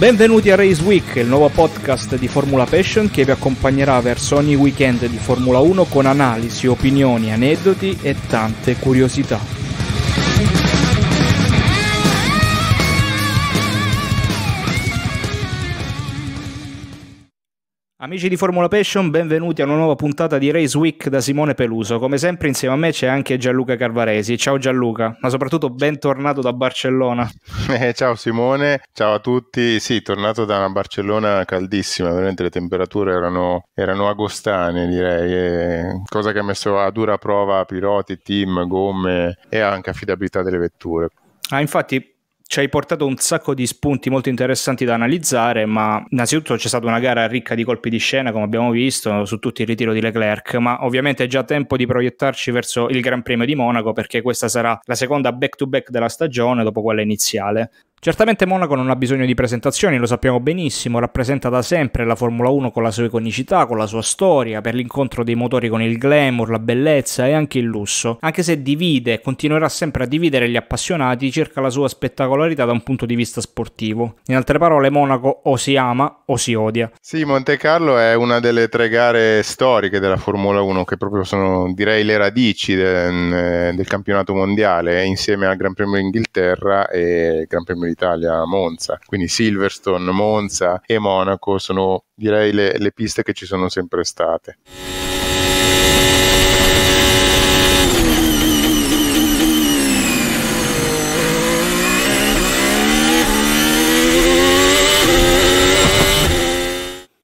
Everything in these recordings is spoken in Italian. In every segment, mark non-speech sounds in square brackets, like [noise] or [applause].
Benvenuti a Race Week, il nuovo podcast di Formula Passion che vi accompagnerà verso ogni weekend di Formula 1 con analisi, opinioni, aneddoti e tante curiosità. Amici di Formula Passion, benvenuti a una nuova puntata di Race Week da Simone Peluso. Come sempre insieme a me c'è anche Gianluca Carvaresi. Ciao Gianluca, ma soprattutto bentornato da Barcellona. [laughs] Eh, ciao Simone, ciao a tutti. Sì, tornato da una Barcellona caldissima, veramente le temperature erano, erano agostane direi, e cosa che ha messo a dura prova piloti, team, gomme e anche affidabilità delle vetture. Ah, infatti ci hai portato un sacco di spunti molto interessanti da analizzare, ma innanzitutto c'è stata una gara ricca di colpi di scena, come abbiamo visto, su tutto il ritiro di Leclerc, ma ovviamente è già tempo di proiettarci verso il Gran Premio di Monaco perché questa sarà la seconda back-to-back della stagione dopo quella iniziale. Certamente Monaco non ha bisogno di presentazioni, lo sappiamo benissimo, rappresenta da sempre la Formula 1 con la sua iconicità, con la sua storia, per l'incontro dei motori con il glamour, la bellezza e anche il lusso, anche se divide e continuerà sempre a dividere gli appassionati circa la sua spettacolarità da un punto di vista sportivo. In altre parole, Monaco o si ama o si odia. Sì, Monte Carlo è una delle tre gare storiche della Formula 1 che proprio sono direi le radici del, del campionato mondiale, insieme al Gran Premio d'Inghilterra e il Gran Premio Italia a Monza. Quindi Silverstone, Monza e Monaco sono direi le, le piste che ci sono sempre state.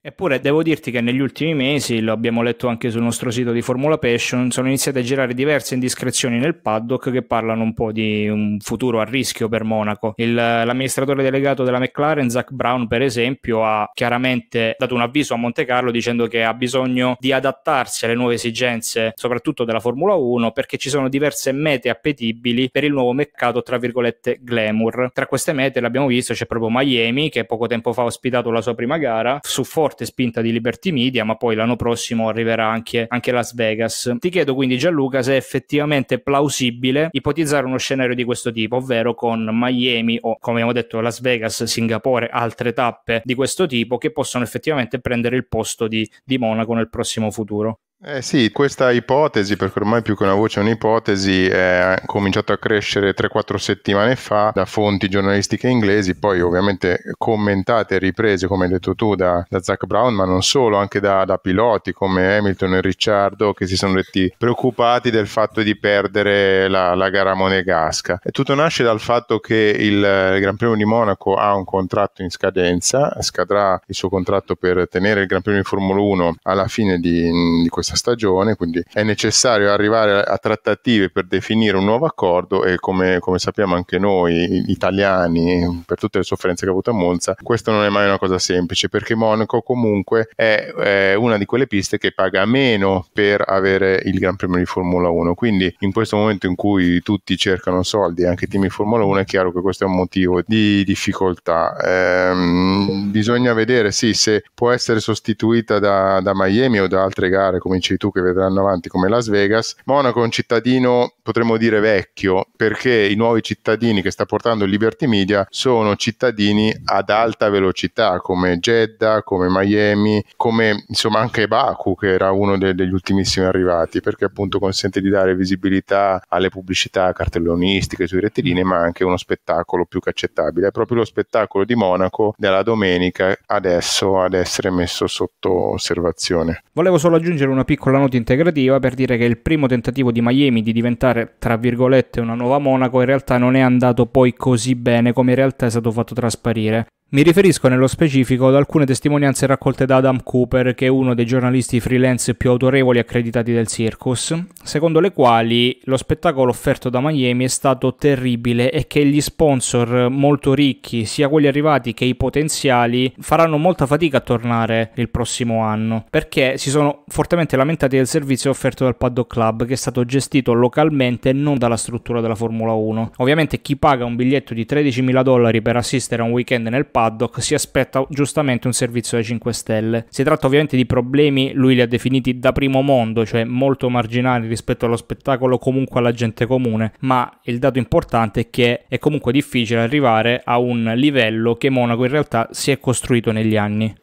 Eppure devo dirti che negli ultimi mesi, lo abbiamo letto anche sul nostro sito di Formula Passion, sono iniziate a girare diverse indiscrezioni nel paddock che parlano un po' di un futuro a rischio per Monaco. Il, l'amministratore delegato della McLaren, Zach Brown, per esempio, ha chiaramente dato un avviso a Monte Carlo dicendo che ha bisogno di adattarsi alle nuove esigenze, soprattutto della Formula 1, perché ci sono diverse mete appetibili per il nuovo mercato, tra virgolette, glamour. Tra queste mete, l'abbiamo visto, c'è proprio Miami, che poco tempo fa ha ospitato la sua prima gara, su Forza forte spinta di Liberty Media, ma poi l'anno prossimo arriverà anche, anche Las Vegas. Ti chiedo quindi Gianluca se è effettivamente plausibile ipotizzare uno scenario di questo tipo, ovvero con Miami o come abbiamo detto Las Vegas, Singapore, altre tappe di questo tipo che possono effettivamente prendere il posto di, di Monaco nel prossimo futuro. Eh sì, questa ipotesi, perché ormai più che una voce è un'ipotesi, è cominciata a crescere 3-4 settimane fa da fonti giornalistiche inglesi, poi ovviamente commentate e riprese, come hai detto tu, da, da Zach Brown, ma non solo, anche da, da, piloti come Hamilton e Ricciardo che si sono detti preoccupati del fatto di perdere la, la gara monegasca. E tutto nasce dal fatto che il, il Gran Premio di Monaco ha un contratto in scadenza, scadrà il suo contratto per tenere il Gran Premio di Formula 1 alla fine di, di questo questa stagione, quindi è necessario arrivare a trattative per definire un nuovo accordo e come, come sappiamo anche noi italiani, per tutte le sofferenze che ha avuto a Monza, questo non è mai una cosa semplice perché Monaco comunque è, è una di quelle piste che paga meno per avere il Gran Premio di Formula 1, quindi in questo momento in cui tutti cercano soldi, anche i team di Formula 1, è chiaro che questo è un motivo di difficoltà. Ehm, bisogna vedere sì, se può essere sostituita da, da Miami o da altre gare come come tu, che vedranno avanti come Las Vegas. Monaco è un cittadino, potremmo dire vecchio, perché i nuovi cittadini che sta portando Liberty Media sono cittadini ad alta velocità, come Jeddah, come Miami, come insomma anche Baku, che era uno de- degli ultimissimi arrivati, perché appunto consente di dare visibilità alle pubblicità cartellonistiche sui rettilinei, ma anche uno spettacolo più che accettabile. È proprio lo spettacolo di Monaco della domenica adesso ad essere messo sotto osservazione. Volevo solo aggiungere una piccola nota integrativa per dire che il primo tentativo di Miami di diventare, tra virgolette, una nuova Monaco in realtà non è andato poi così bene come in realtà è stato fatto trasparire. Mi riferisco nello specifico ad alcune testimonianze raccolte da Adam Cooper, che è uno dei giornalisti freelance più autorevoli accreditati del Circus, secondo le quali lo spettacolo offerto da Miami è stato terribile e che gli sponsor molto ricchi, sia quelli arrivati che i potenziali, faranno molta fatica a tornare il prossimo anno, perché si sono fortemente lamentati del servizio offerto dal Paddock Club, che è stato gestito localmente e non dalla struttura della Formula 1. Ovviamente chi paga un biglietto di 13.000 dollari per assistere a un weekend nel Paddock si aspetta giustamente un servizio da 5 stelle. Si tratta ovviamente di problemi, lui li ha definiti da primo mondo, cioè molto marginali rispetto allo spettacolo comunque alla gente comune, ma il dato importante è che è comunque difficile arrivare a un livello che Monaco in realtà si è costruito negli anni.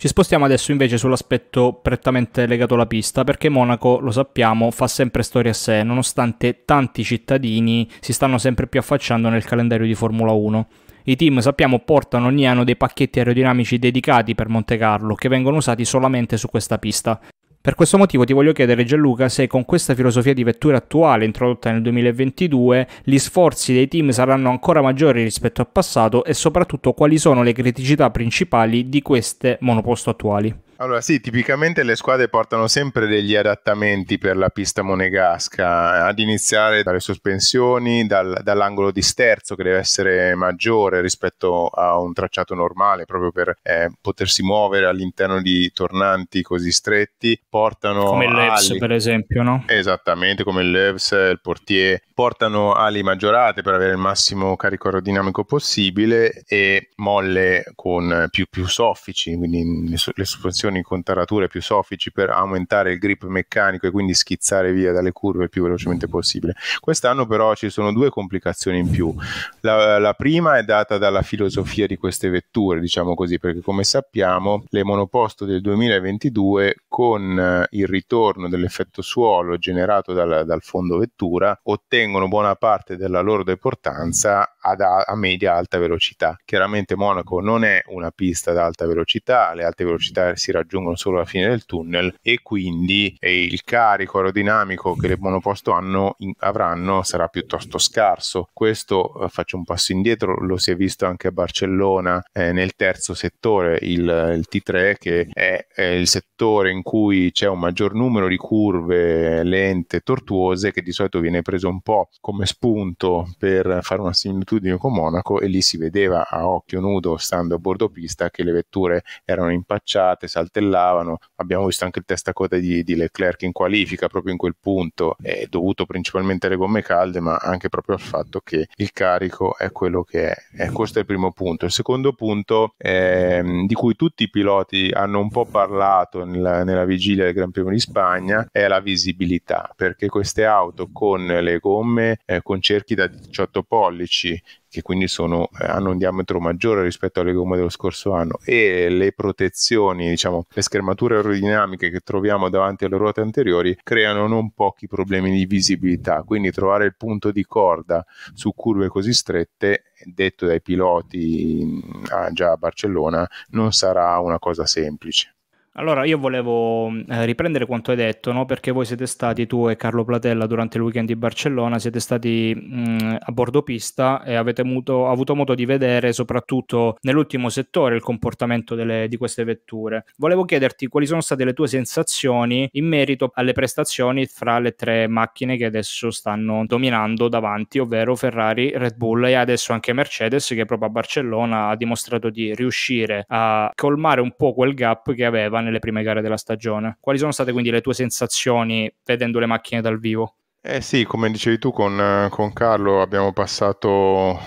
Ci spostiamo adesso invece sull'aspetto prettamente legato alla pista, perché Monaco, lo sappiamo, fa sempre storia a sé, nonostante tanti cittadini si stanno sempre più affacciando nel calendario di Formula 1. I team, sappiamo, portano ogni anno dei pacchetti aerodinamici dedicati per Monte Carlo, che vengono usati solamente su questa pista. Per questo motivo ti voglio chiedere Gianluca se con questa filosofia di vettura attuale introdotta nel 2022 gli sforzi dei team saranno ancora maggiori rispetto al passato e soprattutto quali sono le criticità principali di queste monoposto attuali. Allora sì, tipicamente le squadre portano sempre degli adattamenti per la pista monegasca, ad iniziare dalle sospensioni, dal, dall'angolo di sterzo che deve essere maggiore rispetto a un tracciato normale, proprio per eh, potersi muovere all'interno di tornanti così stretti. Portano come il Leves per esempio, no? Esattamente, come il Leves, il portier, portano ali maggiorate per avere il massimo carico aerodinamico possibile e molle con più, più soffici, quindi le sospensioni rotazioni con tarature più soffici per aumentare il grip meccanico e quindi schizzare via dalle curve il più velocemente possibile. Quest'anno però ci sono due complicazioni in più. La, la prima è data dalla filosofia di queste vetture, diciamo così, perché come sappiamo le monoposto del 2022 con eh, il ritorno dell'effetto suolo generato dal, dal fondo vettura ottengono buona parte della loro deportanza ad, a media alta velocità. Chiaramente Monaco non è una pista ad alta velocità, le alte velocità si raggiungono solo la fine del tunnel e quindi il carico aerodinamico che le monoposto hanno, avranno sarà piuttosto scarso. Questo eh, faccio un passo indietro, lo si è visto anche a Barcellona eh, nel terzo settore, il, il T3 che è, è, il settore in cui c'è un maggior numero di curve lente, tortuose, che di solito viene preso un po' come spunto per fare una similitudine con Monaco e lì si vedeva a occhio nudo, stando a bordo pista, che le vetture erano impacciate, saltate saltellavano. Abbiamo visto anche il testacoda di, di Leclerc in qualifica proprio in quel punto, è dovuto principalmente alle gomme calde, ma anche proprio al fatto che il carico è quello che è. E eh, questo è il primo punto. Il secondo punto, ehm, di cui tutti i piloti hanno un po' parlato nella, nella vigilia del Gran Premio di Spagna, è la visibilità, perché queste auto con le gomme eh, con cerchi da 18 pollici che quindi sono, eh, hanno un diametro maggiore rispetto alle gomme dello scorso anno e le protezioni, diciamo, le schermature aerodinamiche che troviamo davanti alle ruote anteriori creano non pochi problemi di visibilità, quindi trovare il punto di corda su curve così strette, detto dai piloti ah, già a Barcellona, non sarà una cosa semplice. Allora, io volevo eh, riprendere quanto hai detto, no? perché voi siete stati, tu e Carlo Platella, durante il weekend di Barcellona, siete stati mh, mm, a bordo pista e avete muto, avuto modo di vedere soprattutto nell'ultimo settore il comportamento delle, di queste vetture. Volevo chiederti quali sono state le tue sensazioni in merito alle prestazioni fra le tre macchine che adesso stanno dominando davanti, ovvero Ferrari, Red Bull e adesso anche Mercedes, che proprio a Barcellona ha dimostrato di riuscire a colmare un po' quel gap che aveva nelle prime gare della stagione. Quali sono state quindi le tue sensazioni vedendo le macchine dal vivo? Eh sì, come dicevi tu con, eh, con, Carlo abbiamo passato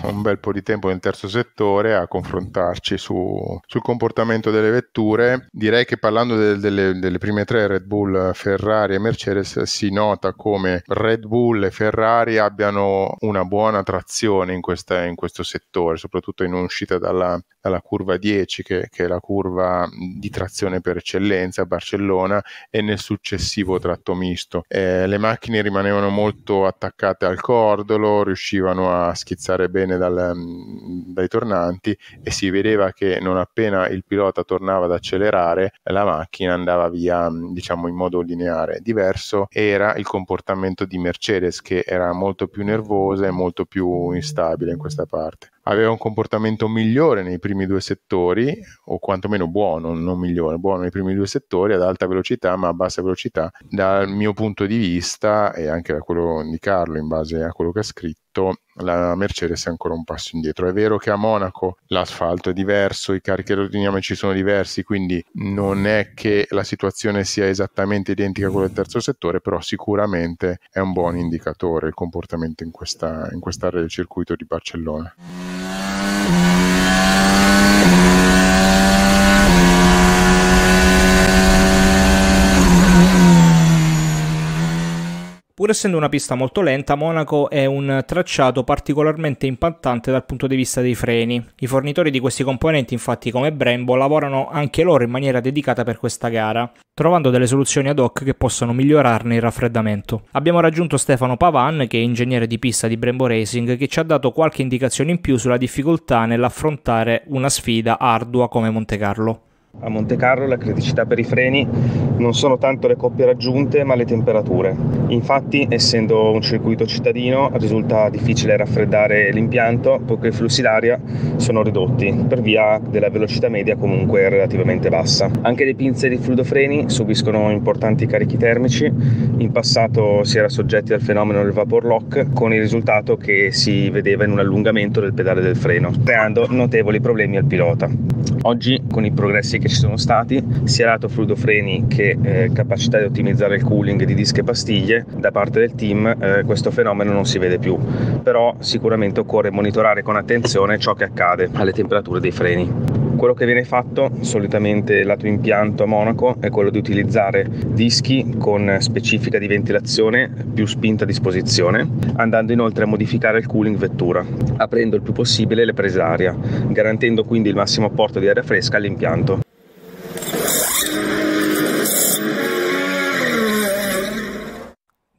un bel po' di tempo nel terzo settore a confrontarci su, sul comportamento delle vetture. Direi che parlando de, delle, delle, prime tre, Red Bull, Ferrari e Mercedes, si nota come Red Bull e Ferrari abbiano una buona trazione in, questa, in questo settore, soprattutto in uscita dalla, dalla curva 10, che, che, è la curva di trazione per eccellenza a Barcellona, e nel successivo tratto misto. Eh, le macchine rimanevano molto attaccate al cordolo, riuscivano a schizzare bene dal, mm, dai tornanti e si vedeva che non appena il pilota tornava ad accelerare la macchina andava via mm, diciamo in modo lineare. Diverso era il comportamento di Mercedes che era molto più nervosa e molto più instabile in questa parte aveva un comportamento migliore nei primi due settori, o quantomeno buono, non migliore, buono nei primi due settori, ad alta velocità ma a bassa velocità, dal mio punto di vista e anche da quello di Carlo in base a quello che ha scritto, la Mercedes è ancora un passo indietro. È vero che a Monaco l'asfalto è diverso, i carichi aerodinamici sono diversi, quindi non è che la situazione sia esattamente identica a quella del terzo settore, però sicuramente è un buon indicatore il comportamento in questa, in quest'area del circuito di Barcellona. Música Pur essendo una pista molto lenta, Monaco è un tracciato particolarmente impattante dal punto di vista dei freni. I fornitori di questi componenti, infatti, come Brembo, lavorano anche loro in maniera dedicata per questa gara, trovando delle soluzioni ad hoc che possano migliorarne il raffreddamento. Abbiamo raggiunto Stefano Pavan, che è ingegnere di pista di Brembo Racing, che ci ha dato qualche indicazione in più sulla difficoltà nell'affrontare una sfida ardua come Monte Carlo. A Monte Carlo la criticità per i freni non sono tanto le coppie raggiunte ma le temperature. Infatti, essendo un circuito cittadino, risulta difficile raffreddare l'impianto poiché i flussi d'aria sono ridotti per via della velocità media comunque relativamente bassa. Anche le pinze di fluidofreni subiscono importanti carichi termici. In passato si era soggetti al fenomeno del vapor lock con il risultato che si vedeva in un allungamento del pedale del freno, creando notevoli problemi al pilota. Oggi con i progressi che ci sono stati, sia lato fluido freni che eh, capacità di ottimizzare il cooling di dischi e pastiglie, da parte del team eh, questo fenomeno non si vede più, però sicuramente occorre monitorare con attenzione ciò che accade alle temperature dei freni. Quello che viene fatto solitamente lato impianto a Monaco è quello di utilizzare dischi con specifica di ventilazione più spinta a disposizione, andando inoltre a modificare il cooling vettura, aprendo il più possibile le prese d'aria, garantendo quindi il massimo apporto di aria fresca all'impianto.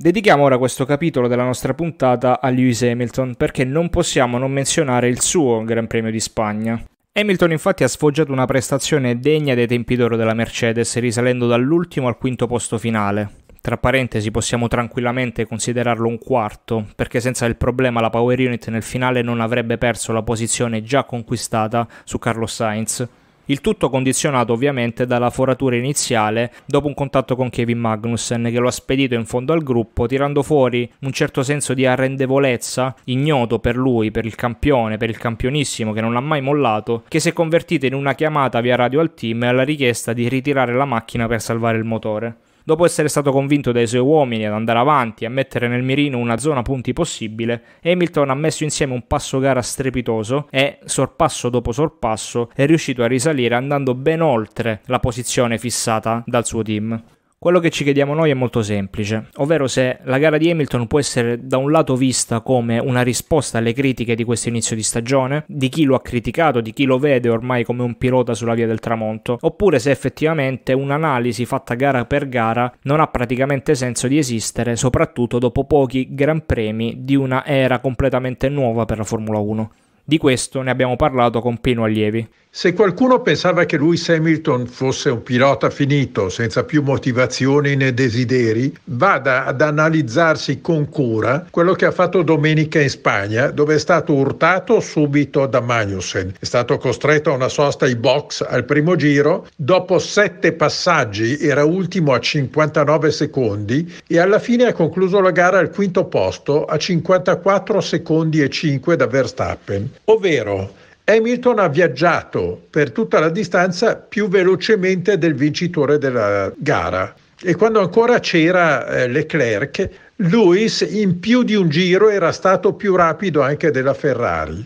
Dedichiamo ora questo capitolo della nostra puntata a Lewis Hamilton perché non possiamo non menzionare il suo Gran Premio di Spagna. Hamilton infatti ha sfoggiato una prestazione degna dei tempi d'oro della Mercedes risalendo dall'ultimo al quinto posto finale. Tra parentesi possiamo tranquillamente considerarlo un quarto, perché senza il problema la Power Unit nel finale non avrebbe perso la posizione già conquistata su Carlos Sainz. Il tutto condizionato ovviamente dalla foratura iniziale dopo un contatto con Kevin Magnussen che lo ha spedito in fondo al gruppo tirando fuori un certo senso di arrendevolezza ignoto per lui, per il campione, per il campionissimo che non l'ha mai mollato, che si è convertito in una chiamata via radio al team e alla richiesta di ritirare la macchina per salvare il motore. Dopo essere stato convinto dai suoi uomini ad andare avanti e a mettere nel mirino una zona punti possibile, Hamilton ha messo insieme un passo gara strepitoso e, sorpasso dopo sorpasso, è riuscito a risalire andando ben oltre la posizione fissata dal suo team. Quello che ci chiediamo noi è molto semplice, ovvero se la gara di Hamilton può essere da un lato vista come una risposta alle critiche di questo inizio di stagione, di chi lo ha criticato, di chi lo vede ormai come un pilota sulla via del tramonto, oppure se effettivamente un'analisi fatta gara per gara non ha praticamente senso di esistere, soprattutto dopo pochi gran premi di una era completamente nuova per la Formula 1. Di questo ne abbiamo parlato con Pino Allievi. Se qualcuno pensava che Lewis Hamilton fosse un pilota finito, senza più motivazioni né desideri, vada ad analizzarsi con cura quello che ha fatto domenica in Spagna, dove è stato urtato subito da Magnussen. È stato costretto a una sosta ai box al primo giro, dopo sette passaggi era ultimo a 59 secondi e alla fine ha concluso la gara al quinto posto a 54 secondi e 5 da Verstappen. Ovvero, Hamilton ha viaggiato per tutta la distanza più velocemente del vincitore della gara e quando ancora c'era eh, Leclerc, Lewis in più di un giro era stato più rapido anche della Ferrari.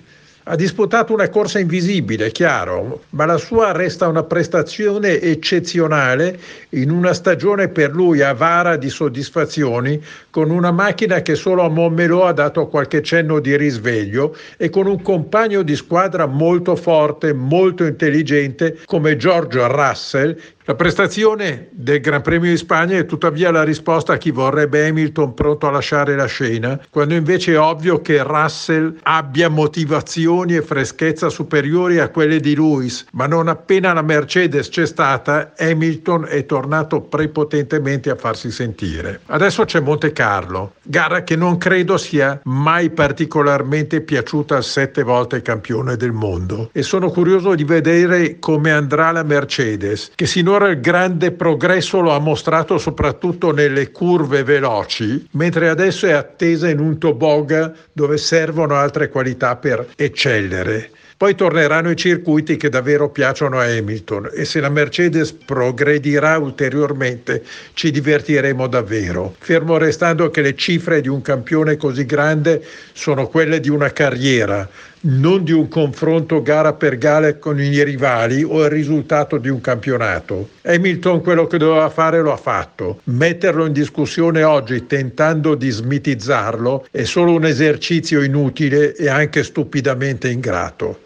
Ha disputato una corsa invisibile, chiaro, ma la sua resta una prestazione eccezionale in una stagione per lui avara di soddisfazioni con una macchina che solo a Montmelò ha dato qualche cenno di risveglio e con un compagno di squadra molto forte, molto intelligente come Giorgio Russell. La prestazione del Gran Premio di Spagna è tuttavia la risposta a chi vorrebbe Hamilton pronto a lasciare la scena, quando invece è ovvio che Russell abbia motivazioni e freschezza superiori a quelle di Lewis, ma non appena la Mercedes c'è stata, Hamilton è tornato prepotentemente a farsi sentire. Adesso c'è Monte Carlo Carlo, gara che non credo sia mai particolarmente piaciuta al sette volte campione del mondo e sono curioso di vedere come andrà la Mercedes, che sinora il grande progresso lo ha mostrato soprattutto nelle curve veloci, mentre adesso è attesa in un toboga dove servono altre qualità per eccellere. Poi torneranno i circuiti che davvero piacciono a Hamilton e se la Mercedes progredirà ulteriormente ci divertiremo davvero. Fermo restando che le cifre di un campione così grande sono quelle di una carriera, non di un confronto gara per gara con i rivali o il risultato di un campionato. Hamilton quello che doveva fare lo ha fatto. Metterlo in discussione oggi tentando di smitizzarlo è solo un esercizio inutile e anche stupidamente ingrato.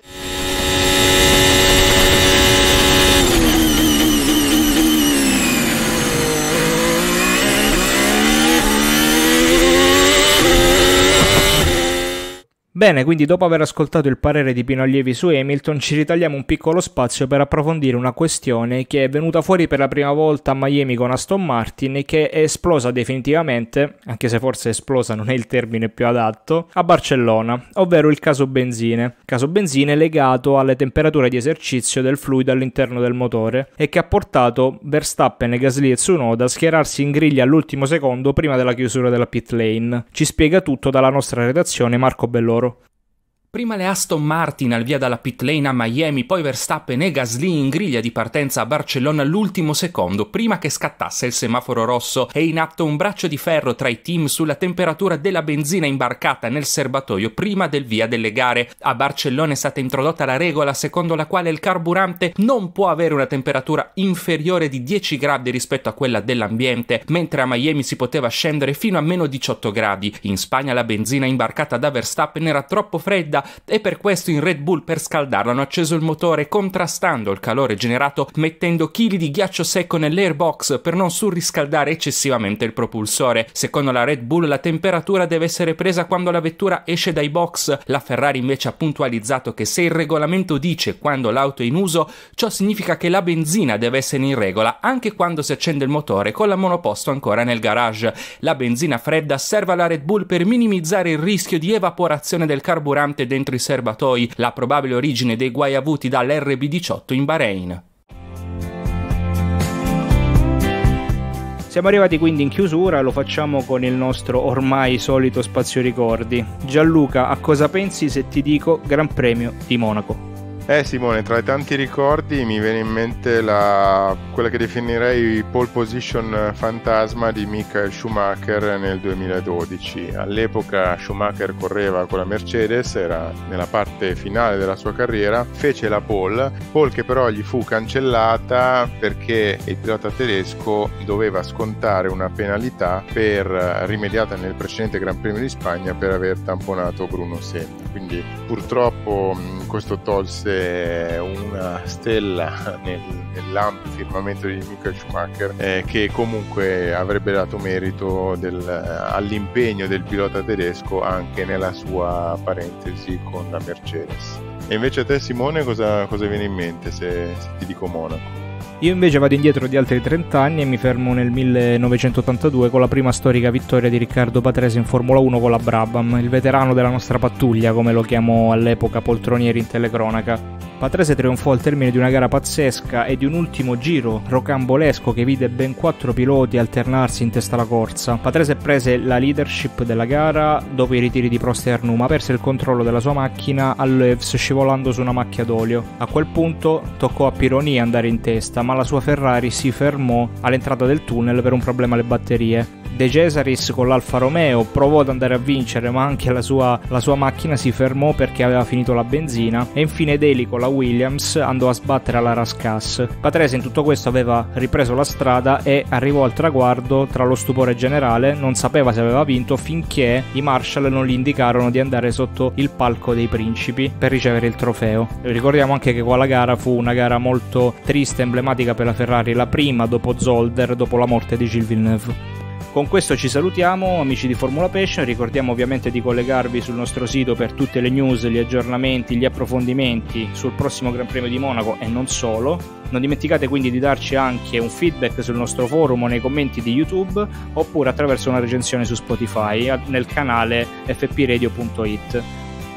Bene, quindi dopo aver ascoltato il parere di Pino Allievi su Hamilton, ci ritagliamo un piccolo spazio per approfondire una questione che è venuta fuori per la prima volta a Miami con Aston Martin e che è esplosa definitivamente, anche se forse esplosa non è il termine più adatto, a Barcellona, ovvero il caso benzine. Caso benzine legato alle temperature di esercizio del fluido all'interno del motore e che ha portato Verstappen, Gasly e Tsunoda a schierarsi in griglia all'ultimo secondo prima della chiusura della pit lane. Ci spiega tutto dalla nostra redazione Marco Belloro. Prima le Aston Martin al via dalla pit lane a Miami, poi Verstappen e Gasly in griglia di partenza a Barcellona all'ultimo secondo, prima che scattasse il semaforo rosso e in atto un braccio di ferro tra i team sulla temperatura della benzina imbarcata nel serbatoio prima del via delle gare. A Barcellona è stata introdotta la regola secondo la quale il carburante non può avere una temperatura inferiore di 10 gradi rispetto a quella dell'ambiente, mentre a Miami si poteva scendere fino a meno 18 gradi. In Spagna la benzina imbarcata da Verstappen era troppo fredda e per questo in Red Bull per scaldarlo hanno acceso il motore contrastando il calore generato mettendo chili di ghiaccio secco nell'airbox per non surriscaldare eccessivamente il propulsore. Secondo la Red Bull la temperatura deve essere presa quando la vettura esce dai box, la Ferrari invece ha puntualizzato che se il regolamento dice quando l'auto è in uso, ciò significa che la benzina deve essere in regola anche quando si accende il motore con la monoposto ancora nel garage. La benzina fredda serve alla Red Bull per minimizzare il rischio di evaporazione del carburante dentro i serbatoi la probabile origine dei guai avuti dall'RB-18 in Bahrain. Siamo arrivati quindi in chiusura, lo facciamo con il nostro ormai solito spazio ricordi. Gianluca, a cosa pensi se ti dico Gran Premio di Monaco? Eh Simone, tra i tanti ricordi mi viene in mente la... quella che definirei pole position eh, fantasma di Michael Schumacher nel 2012. All'epoca Schumacher correva con la Mercedes, era nella parte finale della sua carriera, fece la pole, pole che però gli fu cancellata perché il pilota tedesco doveva scontare una penalità per eh, rimediata nel precedente Gran Premio di Spagna per aver tamponato Bruno Senna. Quindi purtroppo questo tolse una stella nell'ampio firmamento di Michael Schumacher Schumacher, eh, che comunque avrebbe dato merito del, eh, all'impegno del pilota tedesco anche nella sua parentesi con la Mercedes. E invece a te Simone cosa, cosa viene in mente se, se ti dico Monaco? Io invece vado indietro di altri 30 anni e mi fermo nel 1982 con la prima storica vittoria di Riccardo Patrese in Formula 1 con la Brabham, il veterano della nostra pattuglia, come lo chiamò all'epoca poltronieri in telecronaca. Patrese trionfò al termine di una gara pazzesca e di un ultimo giro rocambolesco che vide ben quattro piloti alternarsi in testa alla corsa. Patrese prese la leadership della gara dopo i ritiri di Prost e Arnuma, perse il controllo della sua macchina all'Evs scivolando su una macchia d'olio. A quel punto toccò a Pironi andare in testa, ma la sua Ferrari si fermò all'entrata del tunnel per un problema alle batterie. De Cesaris con l'Alfa Romeo provò ad andare a vincere ma anche la sua, la sua macchina si fermò perché aveva finito la benzina e infine Daly con la Williams andò a sbattere alla Rascas. Patrese in tutto questo aveva ripreso la strada e arrivò al traguardo tra lo stupore generale, non sapeva se aveva vinto finché i Marshall non gli indicarono di andare sotto il palco dei principi per ricevere il trofeo. Ricordiamo anche che quella gara fu una gara molto triste, emblematica per la Ferrari, la prima dopo Zolder, dopo la morte di Gilles Villeneuve. Con questo ci salutiamo, amici di Formula Passion. Ricordiamo ovviamente di collegarvi sul nostro sito per tutte le news, gli aggiornamenti, gli approfondimenti sul prossimo Gran Premio di Monaco e non solo. Non dimenticate quindi di darci anche un feedback sul nostro forum o nei commenti di YouTube oppure attraverso una recensione su Spotify nel canale fpradio.it.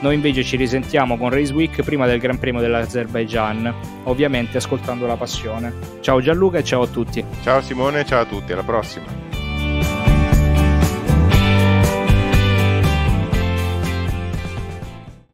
Noi invece ci risentiamo con Race Week prima del Gran Premio dell'Azerbaijan, ovviamente ascoltando la passione. Ciao Gianluca e ciao a tutti. Ciao Simone, ciao a tutti, alla prossima.